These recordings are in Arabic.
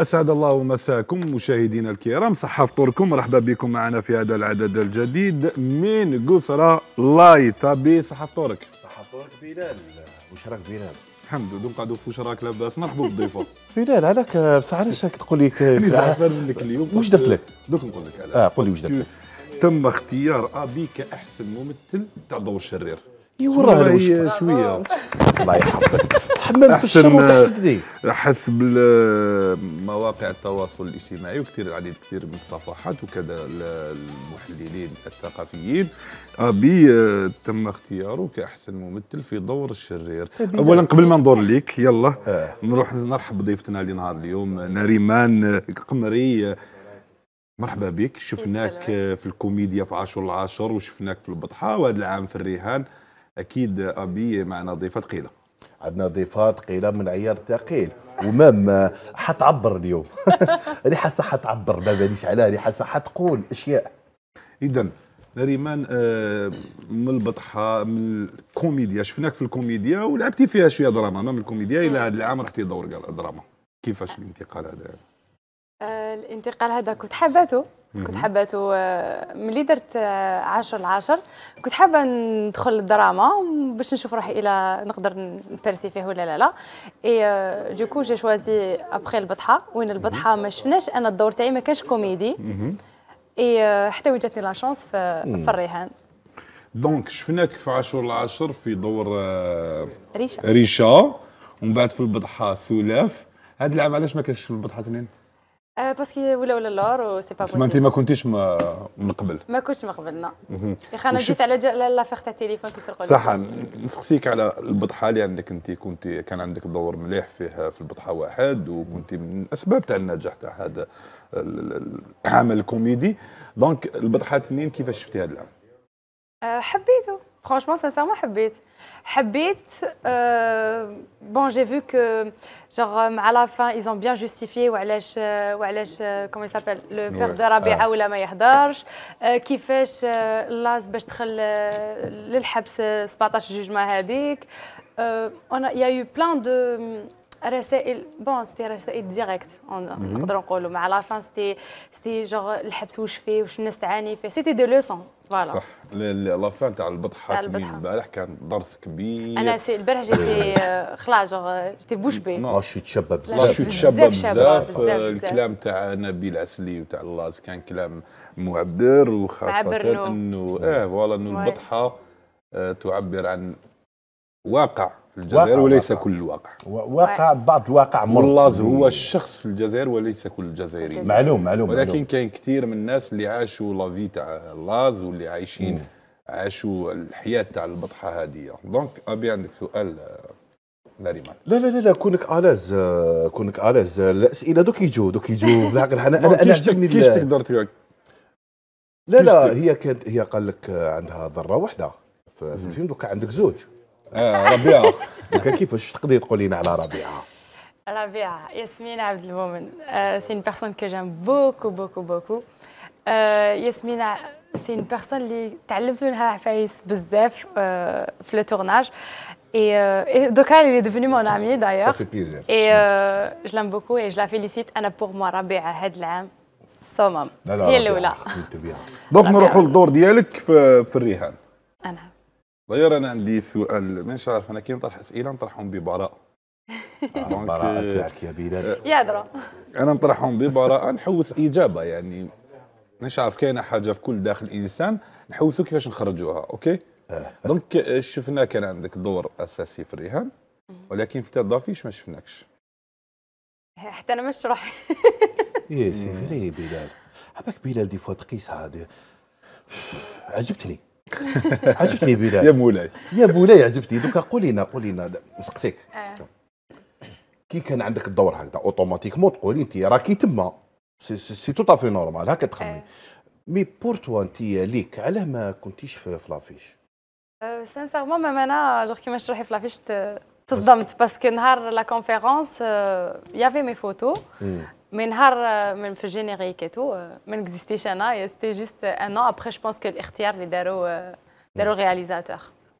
اسعد الله مساكم مشاهدينا الكرام صحة فطوركم مرحبا بكم معنا في هذا العدد الجديد من قسرة لايت ابي صحة فطورك صحة فطورك بلال واش راك بلال الحمد لله نقعدوا في راك لاباس مرحبا بالضيفه بلال علاك بصح علاش تقول لك لك اليوم واش درت لك دوك نقول لك اه قول لي واش درت لك تم اختيار ابي كاحسن ممثل تاع دور الشرير يورا الوشك شويه آه. الله يحفظك تحمم في الشر وتحسدني حسب مواقع التواصل الاجتماعي وكثير العديد كثير من الصفحات وكذا المحللين الثقافيين ابي آه، تم اختياره كاحسن ممثل في دور الشرير طيب، اولا قبل ما ندور ليك يلا آه. نروح نرحب بضيفتنا لنهار اليوم نريمان آه، قمري مرحبا بك شفناك في الكوميديا في عاشور العاشر وشفناك في البطحه وهذا العام في الريهان اكيد ابي معنا ضيفه ثقيله عندنا ضيفات ثقيله من عيار ثقيل ومام حتعبر اليوم اللي حاسه حتعبر ما باليش عليها اللي حاسه حتقول اشياء اذا ريمان آه، من البطحه من الكوميديا شفناك في الكوميديا ولعبتي فيها شويه دراما ما من الكوميديا الى هذا العام رحتي دور دراما كيفاش الانتقال هذا آه، الانتقال هذا كنت حباته كنت حابه ملي درت 10 ل 10 كنت حابه ندخل للدراما باش نشوف روحي الى نقدر نبرسي فيه ولا لا لا اي دوكو جي شوازي ابخي البطحه وين البطحه ما شفناش انا الدور تاعي ما كانش كوميدي اي euh, حتى وجاتني لا شونس في, في الريحان دونك شفناك في 10 ل 10 في دور ريشا آه، ريشا ومن بعد في البطحه ثلاث هذا العام علاش ما كانش في البطحه اثنين باسكو آه، ولا ولا و سي با بوسيبل انت ما كنتيش من قبل ما كنتش من قبل لا يا اخي انا جيت على لافيغ تاع التليفون كي سرقوا صح نسقسيك على البطحه اللي عندك انت كنت كان عندك دور مليح فيه في البطحه واحد وكنت من اسباب تاع النجاح تاع هذا العمل الكوميدي دونك البطحه اثنين كيفاش شفتي هذا العام؟ آه، حبيته Franchement, sincèrement, Habit. Habit, euh, bon, j'ai vu que, genre, euh، à la fin, ils ont bien justifié, ou ou euh, comment il s'appelle, le père ouais. de Rabi'a ou la Mayahdarj, qui fait l'as باش تدخل للحبس 17 jugement هذيك. Il y a eu plein de. رسائل بون سيتي رسائل ديريكت mhm. نقدروا نقولوا مع لا فان سيتي سيتي جوغ لحبت واش فيه واش الناس تعاني فيه سيتي دي لوسون فوالا صح لا فان تاع البطحه كبير البارح كان درس كبير انا سي البارح جيتي آه، خلاص جوغ جيتي بوش بي شو تشبب شو تشبب بزاف الكلام تاع نبيل عسلي وتاع اللاز كان كلام معبر وخاصه انه إيه، نعم. اه فوالا انه البطحه تعبر عن واقع في الجزائر وليس واقع. كل الواقع واقع بعض الواقع ملاز هو الشخص في الجزائر وليس كل الجزائريين معلوم معلوم ولكن كاين كثير من الناس اللي عاشوا لافي تاع لاز واللي عايشين مم. عاشوا الحياه تاع البطحه هذه دونك ابي عندك سؤال لا لا لا لا كونك الاز كونك الاز الاسئله دوك يجوا دوك يجوا بالعقل انا انا انا عجبني كيش تقدر لا لا هي كانت هي قال لك عندها ذره واحده في الفيلم دوك عندك زوج آه، ربيعه دوكا كيفاش تقدري تقولي لنا على ربيعه ربيعه ياسمين عبد المؤمن سي اون بيرسون كو جام بوكو بوكو بوكو ياسمين سي اون بيرسون اللي تعلمت منها عفايس بزاف آه، في لو تورناج Et, euh, et Dokal, il est devenue mon amie d'ailleurs. Ça fait plaisir. Et euh, je l'aime beaucoup et je la félicite. Elle a pour moi, à Rabia, هاد العام صمم هي الأولى. دونك نروحوا للدور ديالك في, في الريهان. طيب انا عندي سؤال مانيش عارف انا كي نطرح اسئله نطرحهم ببراءه براءة تاعك يا بلال أه، يا درا انا نطرحهم ببراءه نحوس اجابه يعني مانيش عارف كاينه حاجه في كل داخل الانسان نحوسوا كيفاش نخرجوها اوكي أه. دونك أه، شفنا كان عندك دور اساسي في الرهان ولكن في تضافيش ما شفناكش حتى انا مش راح يا سي فري بلال عباك بلال دي فوا تقيسها عجبتني عجبتني بلال يا مولاي يا مولاي عجبتني دوكا قولي لنا قولي لنا نسقسيك آه. كي كان عندك الدور هكذا اوتوماتيكمون تقولي انت راكي تما سي تو طافي نورمال هكا تخمي آه. مي بور توا انت ليك علاه ما كنتيش في لافيش سانسيرمون ميم انا جور كيما روحي في لافيش تصدمت باسكو نهار لا كونفيرونس يافي مي فوتو من نهار من في الجينيريك تو ما نكزيستيش انا سيتي جوست ان ابخي جو بونس كو الاختيار اللي داروا euh، داروا نعم. الرياليزاتور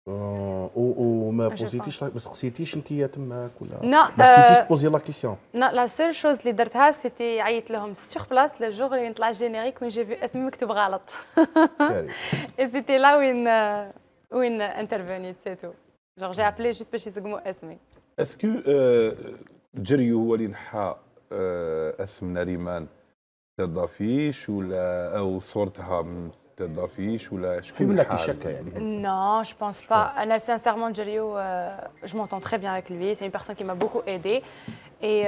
آه، وما بوزيتيش ما سقسيتيش انت تماك ولا ما حسيتيش euh، تبوزي لا كيسيون لا لا سول شوز اللي درتها سيتي عيط لهم سيغ بلاس لو جور اللي نطلع جينيريك وين جي في اسمي مكتوب غلط سيتي لا وين وين انترفونيت سي تو جور جي ابلي جوست باش يسقموا اسمي اسكو جريو هو اللي نحى اسم آه، نريمان تضافيش ولا او صورتها تضافيش ولا شكون في منك الشك يعني نو جو بونس با انا سانسيرمون جريو جو مونتون تري بيان افيك لوي سي اون بيرسون كي ما بوكو ايدي اي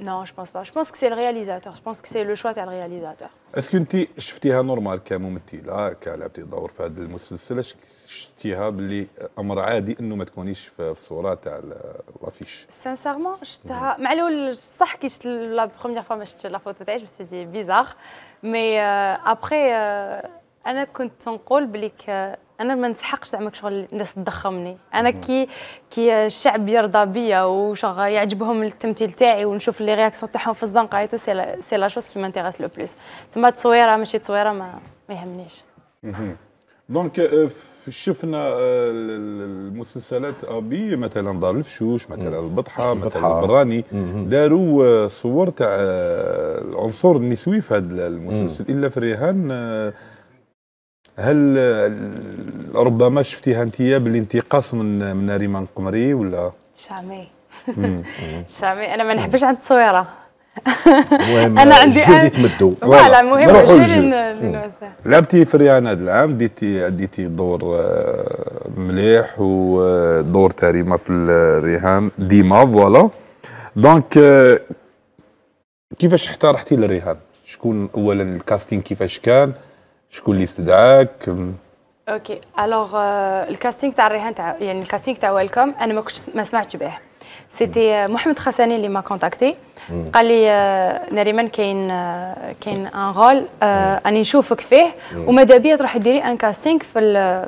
نو جو بونس با جو بونس كو سي الرياليزاتور جو بونس كو سي لو شو تاع الرياليزاتور اسكو انت شفتيها نورمال كممثله كلعبتي دور في هذا المسلسل شفتيها بلي امر عادي انه ما تكونيش في الصوره تاع لافيش سانسيرمون شفتها مع الاول صح كي شفت لا بروميير فوا ما شفت لا فوتو تاعي جو سي دي بيزار مي ابري euh, euh, انا كنت نقول بليك انا ما نسحقش زعما شغل الناس تضخمني انا كي كي الشعب يرضى بيا وشغل يعجبهم التمثيل تاعي ونشوف لي رياكسيون تاعهم في الزنقه ايتو سي لا سي لا شوز كي مانتيغاس لو بلوس تما تصويره ماشي تصويره ما, ما يهمنيش دونك آه، شفنا آه، المسلسلات ابي مثلا دار الفشوش مثلا البطحه مثلا البراني داروا آه، صور تاع العنصر النسوي في هذا المسلسل الا في الرهان هل ربما شفتيها انت بالانتقاص من من ريمان قمري ولا شامي شامي انا ما نحبش عند التصويره انا عندي الجيل يتمدوا فوالا المهم نوزع لعبتي في الرياض العام ديتي ديتي دور آه، مليح ودور آه، تريمه في الرهان ديما فوالا دونك آه، كيفاش احترحتي للرهان شكون اولا الكاستين كيفاش كان شكون اللي استدعاك اوكي الوغ الكاستينغ تاع الريهان تاع يعني الكاستينغ تاع ويلكم انا ما كنتش ما سمعتش به سيتي محمد خساني اللي ما كونتاكتي قال لي نريمان كاين كاين ان رول راني نشوفك فيه وماذا بيا تروحي ديري ان كاستينغ في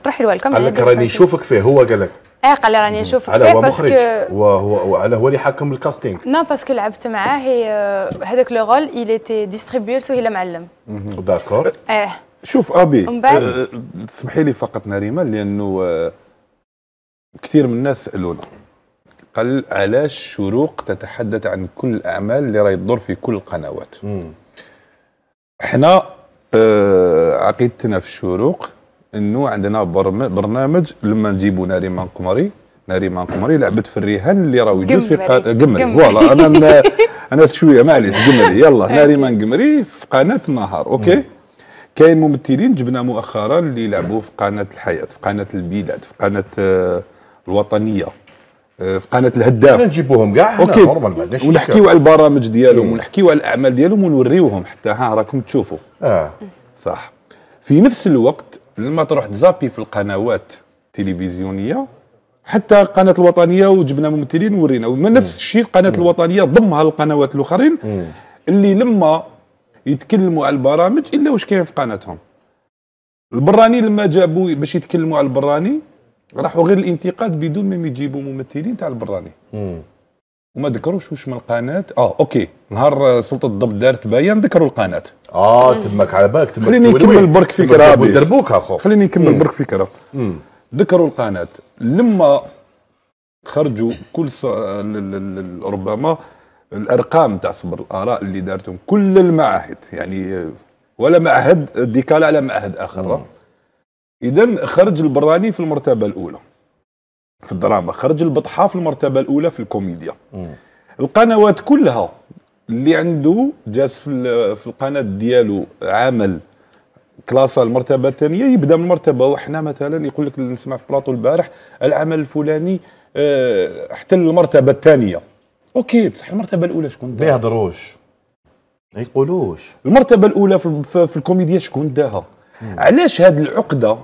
تروحي الويلكم قال لك راني نشوفك فيه هو قال لك اه قال لي راني نشوفك hmm. على هو مخرج وهو على هو اللي حكم الكاستينغ نو باسكو لعبت معاه euh, هذاك لو رول ايل ايتي ديستريبيور سو هي معلم داكور hmm. اه eh. شوف ابي تسمحي آه، آه، لي فقط نريمان لانه آه، كثير من الناس سالونا قال علاش الشروق تتحدث عن كل الأعمال اللي راهي تدور في كل القنوات حنا احنا آه عقيدتنا في الشروق انه عندنا برنامج لما نجيبوا ناريمان قمري ناريمان قمري لعبت في الرهان اللي راهو يدير في قناه قمري فوالا انا انا شويه معليش قمري يلا ناريمان قمري في قناه النهار اوكي كاين ممثلين جبنا مؤخرا اللي لعبوا في قناه الحياه في قناه البلاد في قناه آه، الوطنيه آه، في قناه الهداف نجيبوهم كاع اوكي نورمال ونحكيو على البرامج ديالهم إيه. ونحكيو على الاعمال ديالهم ونوريوهم حتى ها راكم تشوفوا اه صح في نفس الوقت لما تروح تزابي في القنوات التلفزيونيه حتى القناه الوطنيه وجبنا ممثلين ورينا ومن نفس إيه. الشيء القناه إيه. الوطنيه ضمها القنوات الاخرين اللي لما يتكلموا على البرامج الا واش كاين في قناتهم البراني لما جابوا باش يتكلموا على البراني راحوا غير الانتقاد بدون ما يجيبوا ممثلين تاع البراني وما ذكروش واش من القناه اه اوكي نهار سلطه الضبط دارت بيان ذكروا القناه اه تماك على بالك تماك خليني نكمل برك فكره دربوك اخو خليني نكمل برك فكره ذكروا القناه لما خرجوا كل ل... ربما الارقام تاع صبر الاراء اللي دارتهم كل المعاهد يعني ولا معهد ديكال على معهد اخر اذا خرج البراني في المرتبه الاولى في الدراما خرج البطحه في المرتبه الاولى في الكوميديا مم. القنوات كلها اللي عنده جات في, في القناه ديالو عمل كلاسه المرتبه الثانيه يبدا من المرتبه وحنا مثلا يقول لك نسمع في بلاطو البارح العمل الفلاني اه احتل المرتبه الثانيه اوكي بصح المرتبه الاولى شكون داها؟ ما يهضروش ما يقولوش المرتبه الاولى في, في الكوميديا شكون داها؟ علاش هذه العقده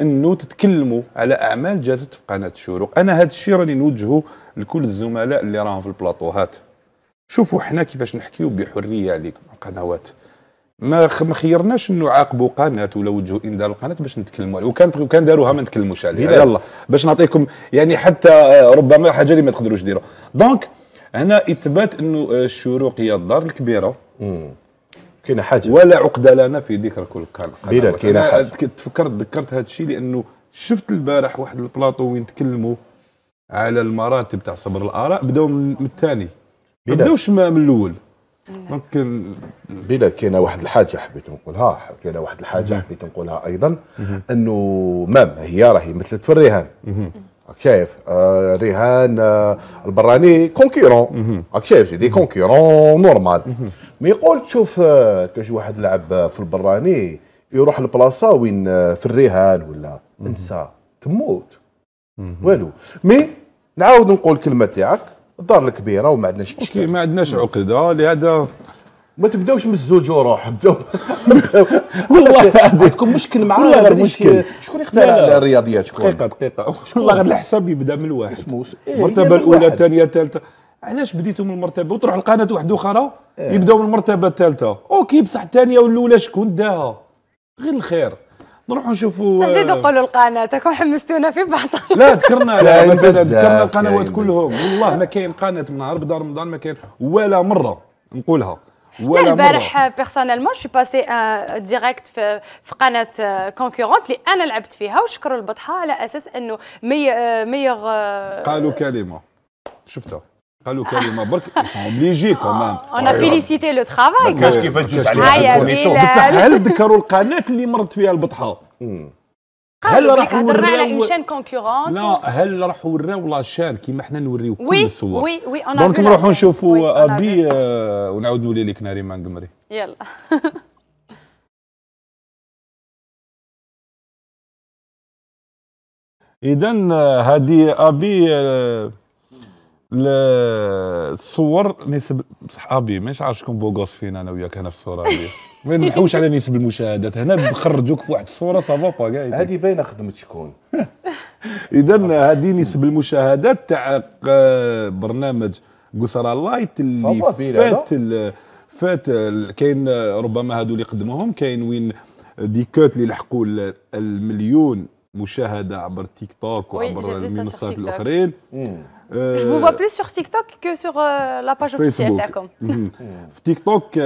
انه تتكلموا على اعمال جازت في قناه الشروق انا هذا الشيء راني نوجهه لكل الزملاء اللي راهم في البلاطوهات شوفوا حنا كيفاش نحكيو بحريه عليك القنوات ما خيرناش انه عاقبوا قناه ولا وجهوا انذار القناه باش نتكلموا عليه وكان وكان داروها ما نتكلموش عليها يلا باش نعطيكم يعني حتى آه، ربما حاجه اللي ما تقدروش ديروها دونك هنا اثبات انه آه، الشروق هي الدار الكبيره مم. كاينه حاجه ولا عقده لنا في ذكر كل كان بلا كاينه حاجه تفكرت ذكرت هذا الشيء لانه شفت البارح واحد البلاطو وين تكلموا على المراتب تاع صبر الاراء بداو من الثاني ما بداوش من الاول ممكن بلا كاينه واحد الحاجه حبيت نقولها كاينه واحد الحاجه حبيت نقولها ايضا انه مام هي راهي مثلت في الرهان شايف آه، ريهان آه، البراني كونكيرون راك شايف سيدي كونكيرون نورمال مي يقول تشوف آه، كاش واحد لعب في البراني يروح لبلاصه وين في الريهان ولا انسى تموت والو مي نعاود نقول الكلمه تاعك الدار الكبيره وما عندناش اوكي ما عندناش عقده لهذا ما تبداوش من الزوج وروح بداو والله عندكم مشكل معاه غير مشكل شكون على الرياضيات شكون دقيقه دقيقه والله غير الحساب يبدا من الواحد المرتبه إيه، الاولى الثانيه الثالثه علاش بديتوا من المرتبه وتروح لقناه واحده اخرى إيه. يبداو من المرتبه الثالثه اوكي بصح الثانيه والاولى شكون داها غير الخير نروحوا نشوفوا زيدوا آه، قولوا لقناتك وحمستونا في بعض لا ذكرنا ذكرنا القنوات كلهم والله ما كاين قناه من نهار بدار رمضان ما كاين ولا مره نقولها ولا البارح بيرسونيلمون شو باسي ديريكت في, في قناه كونكورونت euh, اللي انا لعبت فيها وشكروا البطحه على اساس انه مي ميغ آه، آه، قالوا كلمه شفتها قالوا كلمه برك اوبليجي كمان انا فيليسيتي لو ترافاي ما كانش كيفاش تجوز عليها بصح هل ذكروا القناه اللي مرت فيها البطحه هل راح نوريو على كونكورونت لا هل راح نوريو لا شان كيما حنا نوريو كل الصور وي وي وي دونك نروحوا نشوفوا ابي ونعاود نولي لك ما نقمري يلا اذا هذه ابي الصور نسب صحابي مش عارف شكون بوغوس فينا انا وياك هنا في الصوره هذه ما نحوش على نسب المشاهدات هنا بخرجوك في واحد الصوره سافا با هذه باينه خدمه شكون اذا هذه نسب المشاهدات تاع آه، برنامج قصر لايت اللي فات فات كاين ربما هادو اللي قدموهم كاين وين دي كوت اللي لحقوا المليون مشاهده عبر تيك توك وعبر المنصات الاخرين je vous euh, vois plus sur TikTok que sur euh, la page officielle تاعكم. في تيك توك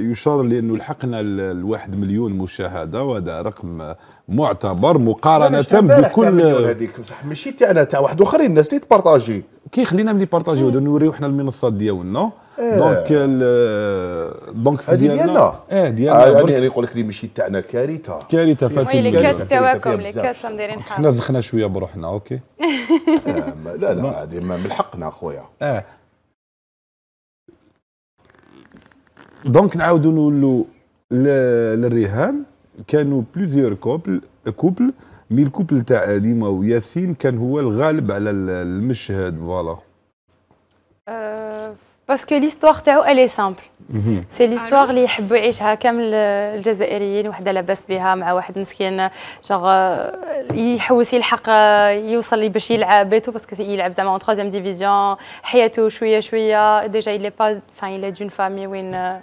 يشار لانه لحقنا الواحد مليون مشاهده وهذا رقم معتبر مقارنه بكل هذيك مشيت انا تاع واحد اخرين الناس اللي تبارطاجي كي خلينا ملي بارطاجيو نوريو حنا المنصات إيه. ديالنا ايه. دونك دونك في ديالنا ديالنا اه ديالنا آه يعني, يعني يقول لك لي مشي تاعنا كارثه كارثه فاتت وي كات تواكم لي كات مديرين حالنا حنا زخنا شويه بروحنا اوكي آه لا لا هذه من حقنا خويا اه دونك نعاودوا نولوا للرهان كانوا بليزيور كوبل كوبل مي الكوبل تاع ديما وياسين كان هو الغالب على المشهد فوالا باسكو أه، ليستواغ تاعو الي سامبل سي ليستوار اللي يحبوا يعيشها كامل الجزائريين وحده لاباس بها مع واحد مسكين جوغ أه، يحوس يلحق أه، يوصل باش يلعب بيتو باسكو يلعب زعما اون 3 ديفيزيون حياته شويه شويه ديجا اي لي با enfin اي دون فامي وين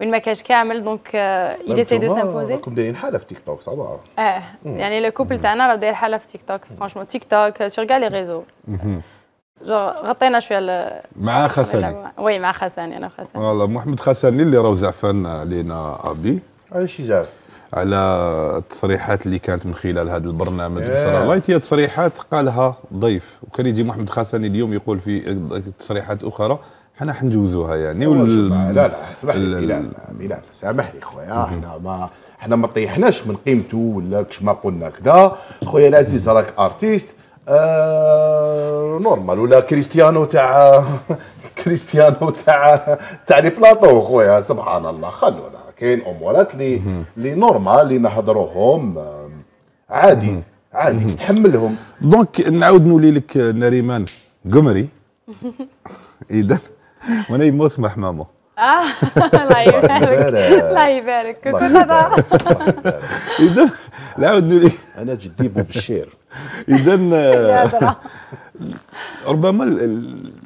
وين ما كاش كامل دونك آه، il سي دو سامبوزي راكم دايرين حاله في تيك توك صعبة اه يعني لو كوبل تاعنا راه داير حاله في تيك توك فرونشمون تيك توك سور كاع لي ريزو غطينا شويه مع خساني وي مع خساني انا خساني والله محمد خساني اللي راه زعفان علينا ابي علاش زعف على التصريحات اللي كانت من خلال هذا البرنامج بصرا إيه. لايت هي تصريحات قالها ضيف وكان يجي محمد خساني اليوم يقول في تصريحات اخرى حنا حنجوزوها يعني وال... لا لا اسمح لي بلال بلال سامحني خويا حنا ما حنا ما طيحناش من قيمته ولا كش ما قلنا كذا خويا العزيز راك ارتيست آه نورمال ولا كريستيانو تاع كريستيانو تاع تاع لي بلاطو خويا سبحان الله خلونا كاين امورات اللي اللي نورمال اللي نهضروهم آه، عادي عادي تتحملهم دونك نعاود نولي لك نريمان قمري اذا يموت موسم حمامه آه، الله يبارك الله يبارك كل هذا اذا نعاود انا جدي بشير اذا ربما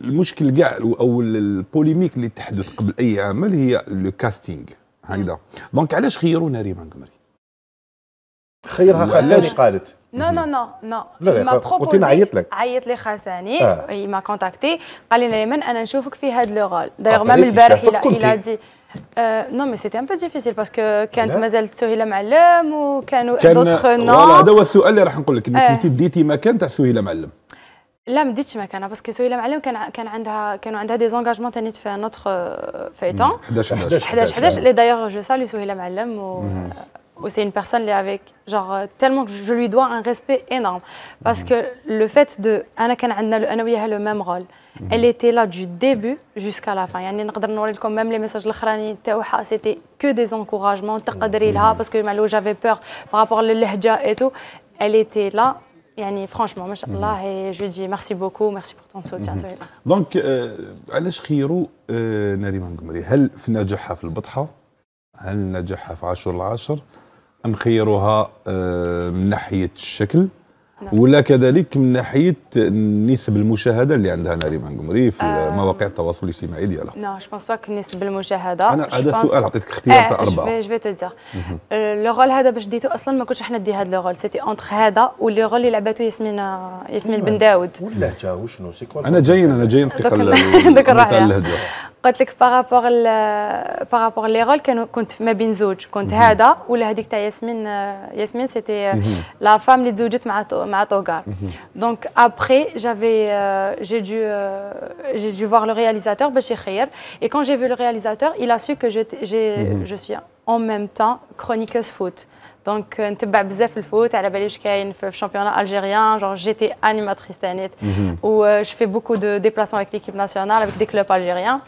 المشكل كاع او البوليميك اللي تحدث قبل اي عمل هي لو كاستينغ هكذا دونك علاش خيرونا ريما قمري خيرها خساني قالت نو نو نو نو لا لا قلت لي نعيط لك عيط لي خاساني آه. ما كونتاكتي قال لي نيمان انا نشوفك في هذا لو رول دايوغ ميم البارح الى دي نو مي سيتي ان بو ديفيسيل باسكو كانت مازالت سهيله معلم وكانوا كان دوتخ نو هذا هو السؤال اللي راح نقول لك انك انت بديتي مكان تاع سهيله معلم لا ما ديتش مكانها باسكو سهيله معلم كان كان عندها كانوا عندها دي زونجاجمون ثاني في نوتخ فيتون 11 11 11 لي دايوغ جو سالي سهيله معلم و c'est une personne avec genre euh, tellement que je lui dois un respect énorme parce que le fait de Anna le même rôle mhm. elle était là du début jusqu'à la fin يعني نقدر لكم même les messages l'akhrani تاعها c'était que des encouragements تقدري لها mhm. parce que malou j'avais peur par rapport le lehja et tout elle était là يعني franchement mhm. et je lui dis merci beaucoup merci pour ton soutien donc euh, علاش خيروا نريمان قمري هل في نجاحها في البطحه هل نجاحها في 10 نخيروها آه، من ناحيه الشكل نعم. ولا كذلك من ناحيه نسب المشاهده اللي عندها ناري قمري في آه. مواقع التواصل الاجتماعي ديالها نو جو بونس با كو نسب المشاهده انا هذا سؤال عطيتك اختيار آه، تاع اربعه جو في تي دير لو رول هذا باش ديتو اصلا ما كنتش حنا ندي هذا لو رول سيتي اونتر هذا واللي رول اللي لعبته ياسمين ياسمين بن داود ولا تا وشنو سي انا جايين انا جايين دقيقه دقيقه قلت لك باغابوغ باغابوغ لي رول كانوا كنت ما بين زوج كنت هذا ولا هذيك تاع ياسمين ياسمين سيتي لا فام اللي تزوجت مع مع طوغار دونك ابخي جافي جي دو جي دو فوار لو رياليزاتور باش يخير اي كون جي فو لو رياليزاتور il a su que je je suis en même temps chroniqueuse foot دونك نتبع بزاف الفوت على باليش كاين في الشامبيون الجيريان جونغ جيتي انيماتريس تانيت و جو في بوكو دو ديبلاسمون افيك ليكيب ناسيونال افيك دي كلوب الجيريان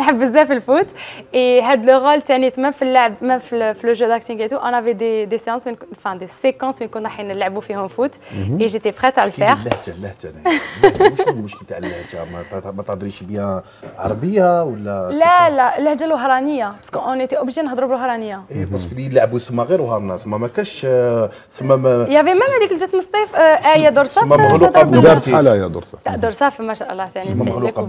نحب بزاف الفوت اي هاد لو رول تانيت ما في اللعب ما في لو جو داكتينغ اي تو انا في دي دي سيونس فان دي سيكونس وين كنا حين نلعبوا فيهم فوت اي جيتي بريت على الفير اللهجه اللهجه واش المشكل تاع اللهجه ما تهضريش بيان عربيه ولا لا لا اللهجه الوهرانيه باسكو اون ايتي اوبجي نهضروا بالوهرانيه اي باسكو اللي يلعبوا تما غير وهرنا سما ما كاش تما آه، ما في ميم هذيك اللي جات من الصيف آه، آية دور صافي تما آه، مغلوقه بدار بحال دور دورساف دور دورساف ما شاء الله يعني تما مغلوقه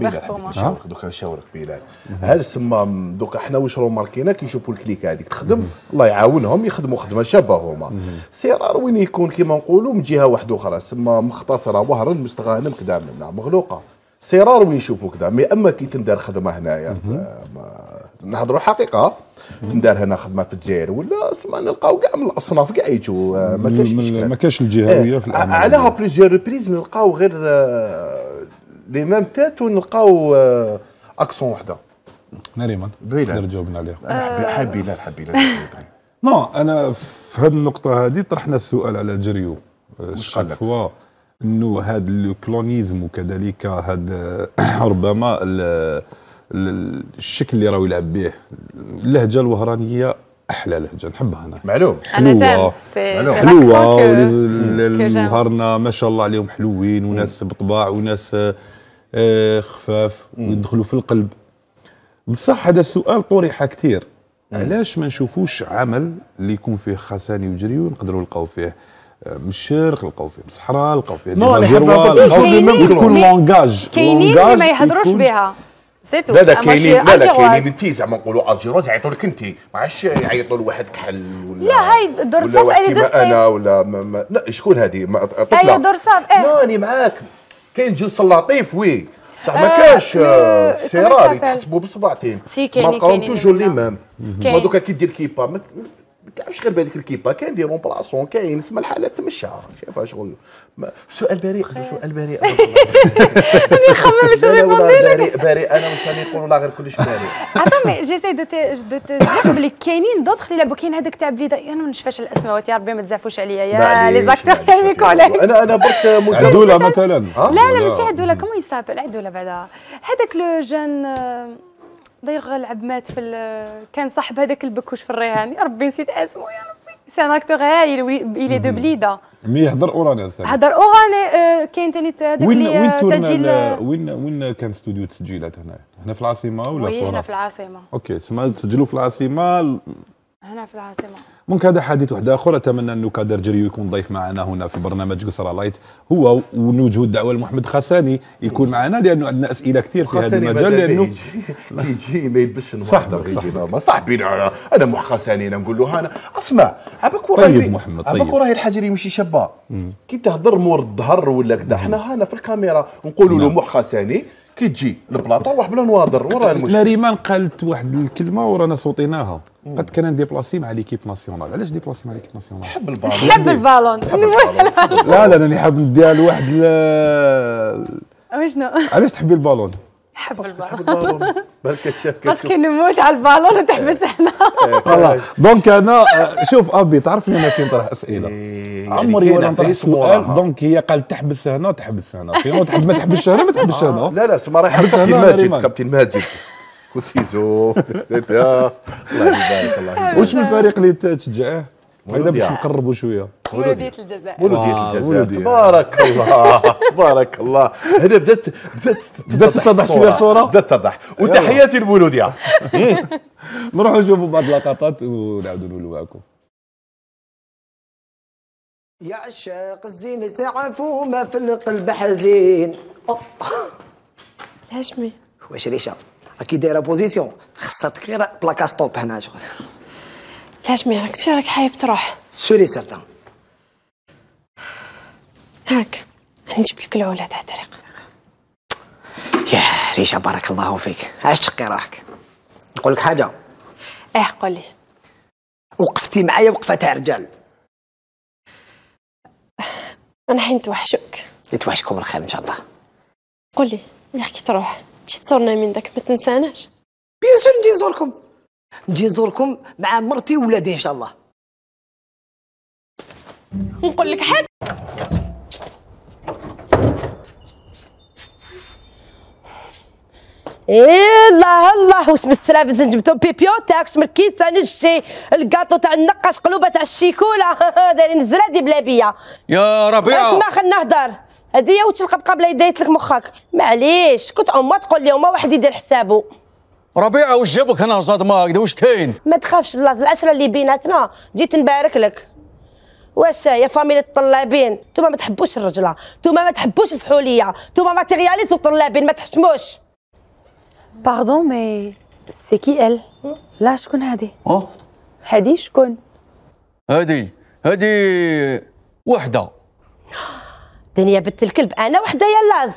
شاورك دوكا شاورك بلال هل تما دوكا حنا واش روماركينا كي يشوفوا الكليك هذيك تخدم الله يعاونهم يخدموا خدمه شابه هما سي رار وين يكون كيما نقولوا من جهه واحده اخرى تما مختصره وهرن مستغانم كدا مغلوقه سي رار وين يشوفوا كذا مي اما كي تندار خدمه هنايا نهضروا حقيقه ندار هنا خدمه في الجزائر ولا سما نلقاو كاع من الاصناف كاع يجوا آه، ما كاش ما كاش الجهويه إيه، في الامن علىها بليزيور ريبريز نلقاو غير لي ميم تات ونلقاو اكسون وحده نريمان بلال جاوبنا عليها حبي آه. حاب بلال حاب نو انا في هذه النقطه هذه طرحنا السؤال على جريو آه، شاك فوا انه هذا الكلونيزم وكذلك هذا ربما الشكل اللي راهو يلعب به اللهجه الوهرانيه احلى لهجه نحبها انا معلوم حلوه معلوم حلوه حلوه ما شاء الله عليهم حلوين وناس بطباع وناس آه، آه، خفاف ويدخلوا في القلب بصح هذا سؤال طرح كثير علاش ما نشوفوش عمل اللي يكون فيه خساني وجري ونقدروا نلقاو فيه بالشرق آه، نلقاو فيه بالصحراء نلقاو فيه نو نعم، نحب يكون لونجاج كاينين اللي ما يهضروش بها سيتو لا كاينين لا لا كاينين انت زعما نقولوا الجيروز يعيطوا لك انت ما عادش يعيطوا لواحد كحل ولا لا هاي دورساف اللي دوست انا ولا ما ما لا شكون هذه طفله دور صاف اه ماني معاك كاين جلس اللطيف وي صح ما آه، كاش آه، سيراري تحسبوا بصبعتين ما لقاوهم توجور لي مام دوكا كي دير كيبا كيفاش غير بهذيك الكيبه كاين دي رومبلاسون كاين تسمى الحالات تمشاها شايفها شغل سؤال بريء سؤال بريء انا نخمم باش بريء بريء انا مش غادي نقول والله غير كلش بريء جي جيساي دو تي دو تي بلي كاينين دوطخ اللي لعبوا كاين هذاك تاع بليده انا ما نشفاش الاسماوات يا ربي ما تزعفوش عليا يا لي زاكتور يا ميكولاي انا انا برك عدوله مثلا لا لا ماشي عدوله كومون يسابل عدوله بعدا هذاك لو جون دايغ لعب مات في كان صاحب هذاك البكوش في الريهاني ربي نسيت اسمه يا ربي سي ان اكتور هايل الي دو بليده مي يهضر اوراني هضر اوراني آه، كاين ثاني هذاك وين آه، وين تورنا وين وين كان استوديو تسجيلات هنا هنا في العاصمه ولا في هنا في العاصمه اوكي تسمى تسجلوا في العاصمه هنا في العاصمة ممكن هذا حديث واحد آخر أتمنى أنه كادر جريو يكون ضيف معنا هنا في برنامج قصر لايت هو ونوجود دعوه لمحمد خساني يكون معنا لأنه عندنا أسئلة كثير في هذا المجال لأنه يجي, يجي ما يلبسش صح صاحبي أنا أنا مع خساني أنا نقول له أنا أسمع عباك وراهي طيب محمد طيب عباك وراهي الحاج اللي ماشي شابة كي تهضر مور الظهر ولا كذا حنا هنا في الكاميرا نقولوا له مع نعم. خساني كي تجي البلاطو واحد بلا نواضر وراه المشكل ناريمان قالت واحد الكلمة ورانا صوتيناها قد كان ديبلاسي مع ليكيب ناسيونال علاش ديبلاسي مع ليكيب ناسيونال حب البالون حب البالون لا لا انا حاب نديها لواحد اشنو علاش تحبي البالون حب البالون بالك باسكو نموت على البالون وتحبس إيه. هنا فوالا إيه، إيه. دونك انا آه، شوف ابي تعرفني انا كي يعني نطرح اسئله عمري ولا نطرح سؤال دونك هي قالت تحبس هنا تحبس هنا ما تحبش هنا ما تحبش هنا آه، لا لا سما رايحه كابتن ماجد كابتن ماجد وتيزو الله يبارك الله يبارك واش من الفريق اللي تشجعه هذا باش نقربوا شويه ولوديه الجزائر ولوديه آه، الجزائر تبارك الله تبارك الله هنا بدات بدات بدات تتضح شويه الصوره بدات تتضح أيوة. وتحياتي للولوديه إيه. نروحوا نشوفوا بعض اللقطات ونعاودوا نولوا معكم يا عشاق الزين سعفو ما في القلب حزين الهاشمي واش ريشه كي دايره بوزيسيون خاصها غير بلاكا ستوب هنا شغل علاش راك سير راك حايب تروح سوري سيرتان هاك راني نجيب لك العولة تاع الطريق يا ريشة بارك الله فيك عاش تقي روحك نقول لك حاجة اه قولي وقفتي معايا وقفة تاع رجال انا حين توحشك يتوحشكم الخير ان شاء الله قولي ياك كي تروح شي تصورنا من داك ما تنساناش بيان سور نجي نزوركم نجي نزوركم مع مرتي وولادي ان شاء الله نقول لك حاجه إيه الله الله واسم زين جبتو بيبيو تاعك مركيز ثاني نجي الكاطو تاع النقاش قلوبه تاع الشيكولا دايرين الزرادي بلا بيا يا ربيع اسمع خلينا نهضر هديه وتلقى بقابلة يديت لك مخك معليش كنت اما تقول لي هما واحد يدير حسابه ربيعه واش جابك هنا ما هكذا واش كاين ما تخافش الله العشره اللي بيناتنا جيت نبارك لك واش يا فاميلي الطلابين نتوما ما تحبوش الرجله نتوما ما تحبوش الفحوليه نتوما ماتيرياليست وطلابين ما تحشموش باردون مي سي كي ال لا شكون هادي اه هادي شكون هادي هادي وحده دنيا بنت الكلب انا وحدايا لاز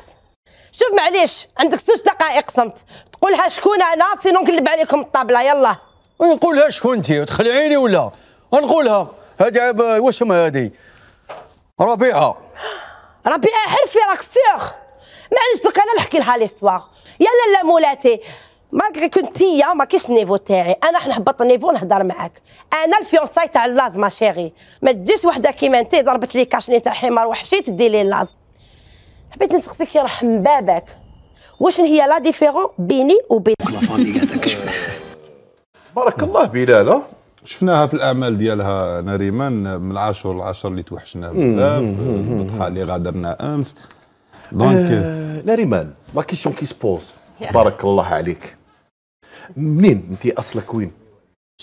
شوف معليش عندك زوج دقائق صمت تقولها شكون انا سينو نقلب عليكم الطابله يلا نقولها شكون انت تخلعيني ولا نقولها هذه واش ما هذه ربيعه ربيعه حرفي راك سيغ معليش دوك انا نحكي لها ليستواغ يا لالا مولاتي مالغري كنت هي ما كاينش النيفو تاعي انا راح نهبط النيفو نهضر معاك انا الفيونساي تاع اللاز ما شيغي ما تجيش وحده كيما انت ضربت لي كاشني تاع حمار وحشي تدي لي اللاز حبيت نسقسيك يرحم بابك واش هي لا ديفيرون بيني وبين بارك الله بلال شفناها في الاعمال ديالها نريمان من العاشر العشر اللي توحشنا بزاف اللي غادرنا امس دونك نريمان لا كيسيون كي سبوز بارك الله عليك منين انت اصلك وين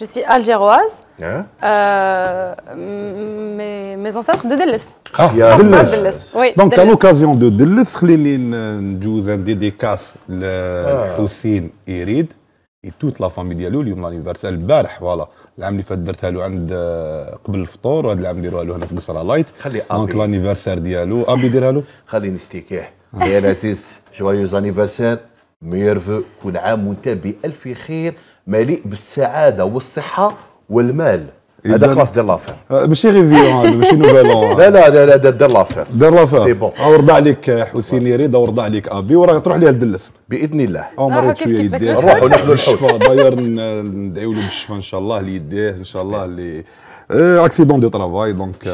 جو سي الجيرواز Hein? مي مي دو دلس اه Delles. Ah, yeah. دلس Oui, Donc, à l'occasion de Delles, nous avons un لحسين à اي توت لا فامي ديالو اليوم لانيفرسال البارح فوالا العام اللي فات درتها له عند قبل الفطور وهذا العام نديروها له هنا في قصر لايت خلي ابي دونك لانيفرسال ديالو ابي ديرها له خليني نستيكيه يا عزيز جويوز انيفرسير ميرفو كل عام وانت بألف خير مليء بالسعادة والصحة والمال هذا خلاص دير لافير آه، ماشي فيو هذا ماشي نوفالون لا لا لا لا دير لافير دير لافير سي بون ورضى عليك حسين يريد ورضى عليك ابي وراك تروح ليها لدلس باذن الله او آه، مريض آه، شويه يديه نروحوا نحلوا الشفا داير ندعيو له بالشفا ان شاء الله ليديه ان شاء الله اللي اكسيدون دي ترافاي دونك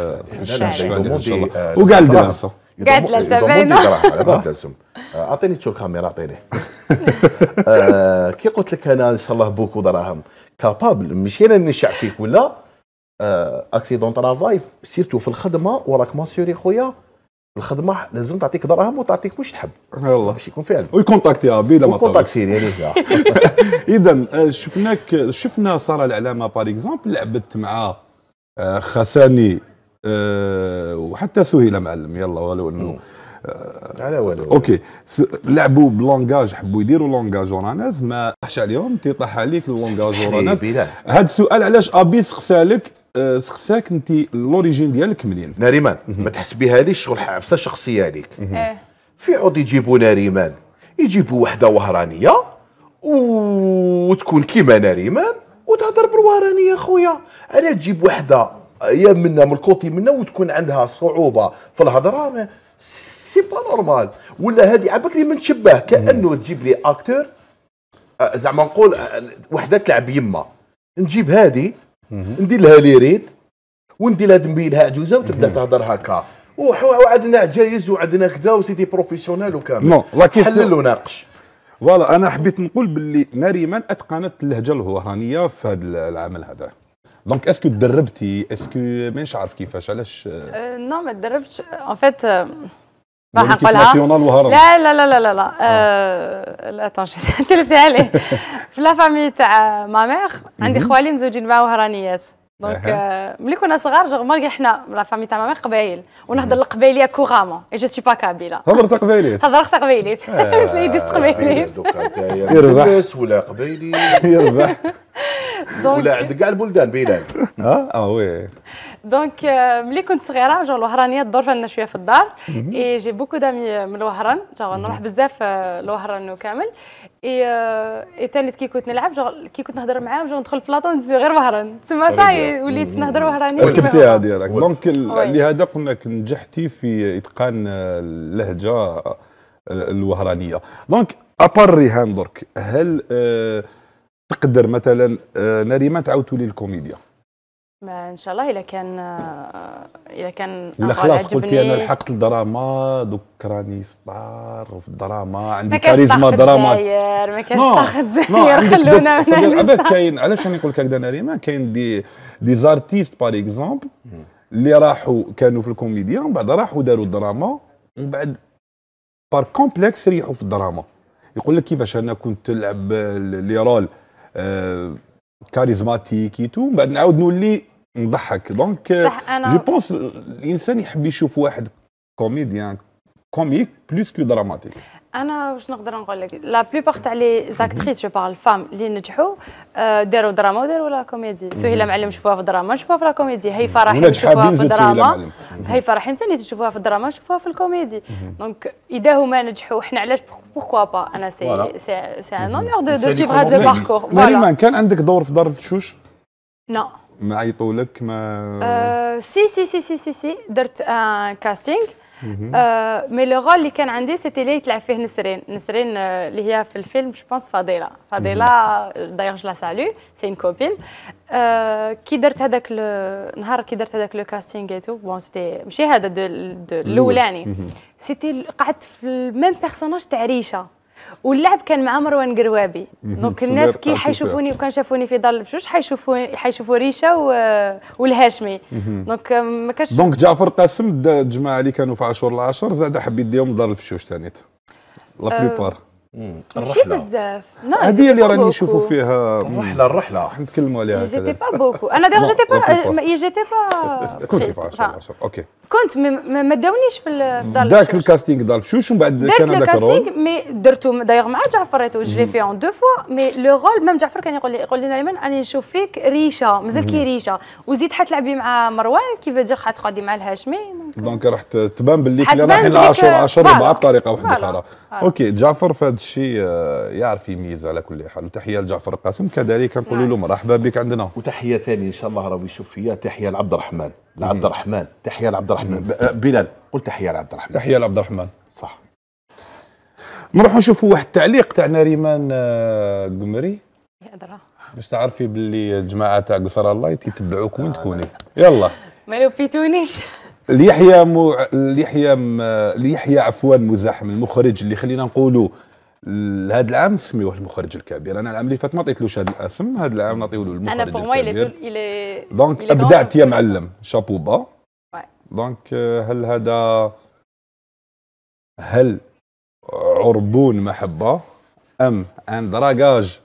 الشفا ان شاء الله وكاع الدراسه قاعد الدراسه نعم. باينه اعطيني تشوف الكاميرا اعطيني آه، كي قلت لك انا ان شاء الله بوكو دراهم كابابل ماشي انا نشع فيك ولا اكسيدون آه، ترافاي سيرتو في الخدمه وراك ماسيوري خويا الخدمه لازم تعطيك دراهم وتعطيك واش تحب والله باش يكون فعلا ويكونتاكتي بلا ما كونتاكتيني هذيك اذا شفناك شفنا ساره العلامه بار اكزومبل لعبت مع آه، خساني وحتى سهيله معلم يلا ولو انه على والو اوكي لعبوا بلونغاج حبوا يديروا لونجاج اوراناز ما طاحش عليهم تيطيح عليك اللونجاج اوراناز هذا السؤال علاش ابي سقسالك آه، سقساك انت لوريجين ديالك منين ناريمان ما تحس بها ليش شغل عفسه شخصيه عليك إيه. في عود يجيبوا ناريمان يجيبوا وحده وهرانيه وتكون كيما ناريمان وتهضر بالوهرانيه خويا انا تجيب وحده يا منا من الكوطي منا وتكون عندها صعوبه في الهضره سي با نورمال ولا هذه على بالك من تشبه كانه تجيب لي اكتور آه، زعما نقول آه، وحده تلعب يما نجيب هذه ندير لها لي ريد وندير لها دمبيلها عجوزه وتبدا تهضر هكا وعندنا جايز وعندنا كذا وسيدي بروفيسيونيل وكامل نو حلل وناقش فوالا انا حبيت نقول باللي ناريمان اتقنت اللهجه الوهرانيه في هذا العمل هذا دونك اسكو تدربتي اسكو مانيش عارف كيفاش علاش نو euh, ما تدربتش ان فيت راح نقولها لا لا لا لا لا لا آه. آه، لا تلفتها لي في لا فامي تاع ماميغ عندي خوالي مزوجين مع وهرانيات دونك آه. ملي كنا صغار جو حنا لا فامي تاع ماميغ قبايل ونهضر القبايليه كوغامون اي جو سوي با كابيله هضرت قبايليت هضرت قبايليت آه. بس لي ديست قبايليت يربح ولا قبايلي يربح ولا عند كاع البلدان بلال ها اه وي دونك euh, ملي كنت صغيره جا الوهرانيه الدور فانا شويه في الدار اي جي بوكو دامي من الوهران جو نروح بزاف آه، الوهران وكامل اي اي euh، تاني كي كنت نلعب جو كي كنت نهضر معاهم جا ندخل بلاطون نسوي غير وهران تما صاي وليت نهضر وهراني ركبتيها ديالك دونك لهذا قلنا لك نجحتي في اتقان آه، اللهجه آه، الوهرانيه دونك ابار ريهان درك هل آه تقدر مثلا آه، نريمان تعاود تولي الكوميديا ما ان شاء الله الا كان آه، الا كان ولا خلاص قلتي انا لحقت الدراما دوك راني ستار في الدراما عندي كاريزما دراما ما كانش تاخذ خلونا من كاين علاش راني نقول لك هكذا نريمان كاين دي دي زارتيست باغ اكزومبل اللي راحوا كانوا في الكوميديا ومن بعد راحوا داروا الدراما ومن بعد بار كومبلكس ريحوا في الدراما يقول لك كيفاش انا كنت نلعب لي رول آه، كاريزماتيك تو بعد نعاود نولي نضحك دونك جو بونس الانسان يحب يشوف واحد كوميديان كوميك بلوس كو دراماتيك انا واش نقدر نقول لك لا بار تاع لي زاكتريس جو بارل فام اللي نجحوا آه، داروا دراما وداروا لا كوميدي سهيله معلم شوفوها في الدراما نشوفوها في لا كوميدي هيفا راحي نشوفوها في الدراما هيفا راحي ثاني تشوفوها في الدراما نشوفوها في الكوميدي دونك اذا هما نجحوا حنا علاش بوركوا با انا سي سي سي ان اونور دو سيف هاد لو باركور مريم كان عندك دور في دار الشوش لا ما عيطولك لك ما سي سي سي سي سي درت كاستينغ آه مي لو رول اللي كان عندي سيتي اللي يتلعب فيه نسرين نسرين آه، اللي هي في الفيلم جو بونس فاضيله فضيله دايوغ لا سالو سي ان كوبين آه كي درت هذاك النهار كي درت هذاك لو كاستينغ اي تو بون سيتي ماشي هذا الاولاني سيتي قعدت في الميم بيرسوناج تاع ريشه واللعب كان مع مروان قروابي دونك الناس كي حيشوفوني وكان شافوني في دار الفشوش حيشوفوا حيشوفوا ريشه والهاشمي دونك ما كانش دونك جعفر قاسم الجماعه اللي كانوا في عاشور العاشر زاد حبيت ديهم دار الفشوش ثاني لا أه، بليبار ماشي بزاف نعم، هذه اللي راني نشوفوا فيها الرحله الرحله نتكلموا عليها جيتي با بوكو انا دابا جيتي با جيتي با كنت با اوكي كنت ما داونيش في الدار ذاك الكاستينغ دار شوش ومن بعد كان هذاك الكاستينغ مي درتو دايوغ مع جعفر ريتو جري في اون دو فوا مي لو رول ميم جعفر كان يقول لي يقول لي دائما انا نشوف فيك ريشه مازال كي ريشه وزيد حتلعبي مع مروان كيف تجي حتقعدي مع الهاشمي دونك راح تبان باللي كلنا راح نلعب عشر 10 طريقه واحده اخرى اوكي جعفر في هذا الشيء آه، يعرف يميز على كل حال وتحيه لجعفر القاسم كذلك نقول نعم. له مرحبا بك عندنا وتحيه ثانيه ان شاء الله راه يشوف فيا تحيه لعبد الرحمن لعبد الرحمن تحيه لعبد الرحمن آه، بلال قل تحيه لعبد الرحمن تحيه لعبد الرحمن صح نروحوا نشوفوا واحد التعليق تاع ريمان آه، قمري باش تعرفي باللي الجماعه تاع قصر الله يتبعوك وين تكوني يلا ما لوبيتونيش ليحيى مو... ليحيى م... ليحيى عفوا مزاحم المخرج اللي خلينا نقولوا هذا العام سميوه المخرج الكبير انا العام اللي فات ما عطيتلوش هذا الاسم هذا العام نعطيو له المخرج انا بوغ الكبير دونك ابدعت يا معلم شابوبا دونك هل هذا هل عربون محبه ام ان دراجاج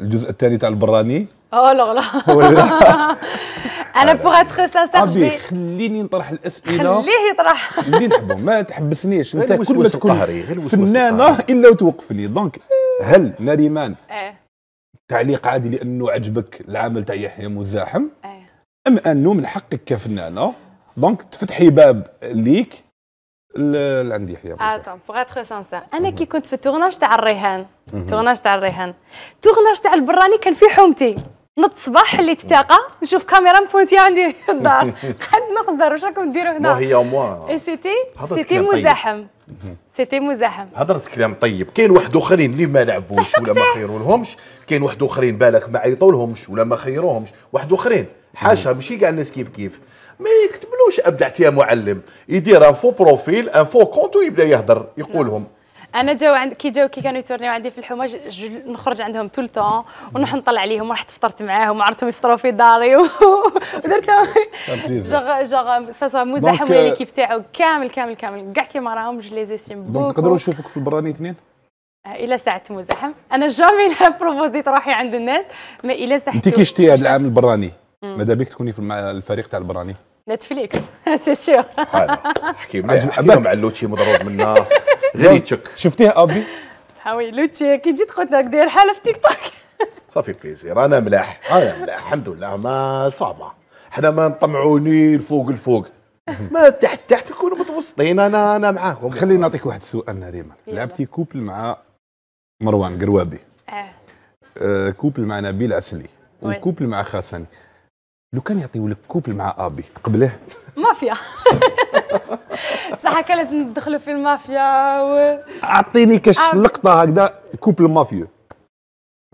الجزء الثاني تاع البراني اه لا لا انا بوغ اتخ سانسير ابي خليني نطرح الاسئله خليه يطرح اللي نحبو ما تحبسنيش انت كل ما تكون فنانه الا وتوقفني دونك هل نريمان إيه. تعليق عادي لانه عجبك العمل تاع يحيى مزاحم إيه. ام انه من حقك كفنانه دونك تفتحي باب ليك اللي عندي حياه اتون بوغ اتخ سانسير انا كي كنت في التورناج تاع الريهان التورناج تاع الريهان التورناج تاع البراني كان في حومتي نط الصباح حليت الطاقه نشوف كاميرا مبونتي عندي في الدار قد نخزر واش راكم ديروا هنا هي موا إيه، سيتي طيب. سيتي مزاحم سيتي مزاحم هضرت كلام طيب كاين واحد اخرين اللي ما لعبوش ولا ما خيروا لهمش كاين واحد اخرين بالك ما عيطوا لهمش ولا ما خيروهمش واحد اخرين حاشا ماشي كاع الناس كيف كيف ما يكتبلوش ابدعت يا معلم يدير ان فو بروفيل ان فو كونت ويبدا يهضر يقولهم انا جاو عند كي جاو كي كانوا يتورنيو عندي في الحومه نخرج عندهم طول طون ونروح نطلع عليهم ورحت فطرت معاهم وعرفتهم يفطروا في داري ودرت جوغ جوغ سا سا مزاحم ويا euh, ليكيب تاعو كامل كامل كامل كاع كيما راهم جو لي زيستيم بوكو نقدروا نشوفوك في البراني اثنين آه، الى ساعه مزاحم انا جامي لا بروبوزيت روحي عند الناس ما الى ساعه انت كي شتي هذا العام البراني ماذا بك تكوني مع الفريق تاع البراني نتفليكس سي سيغ حكي مع اللوتشي مضروب منه غير يتشك شفتيه ابي حاوي كي جيت قلت لك داير حاله في تيك توك صافي بليزير انا ملاح انا ملاح الحمد لله ما صعبه حنا ما نطمعوني الفوق الفوق ما تحت تحت كونوا متوسطين انا انا معاكم خليني نعطيك واحد السؤال ناريما لعبتي كوبل مع مروان قروابي اه, آه، كوبل مع نبيل عسلي وكوبل مع خاسن لو كان يعطيولك كوبل مع ابي تقبله مافيا بصح هكا لازم ندخلوا في المافيا و... اعطيني كاش لقطه هكذا كوبل مافيو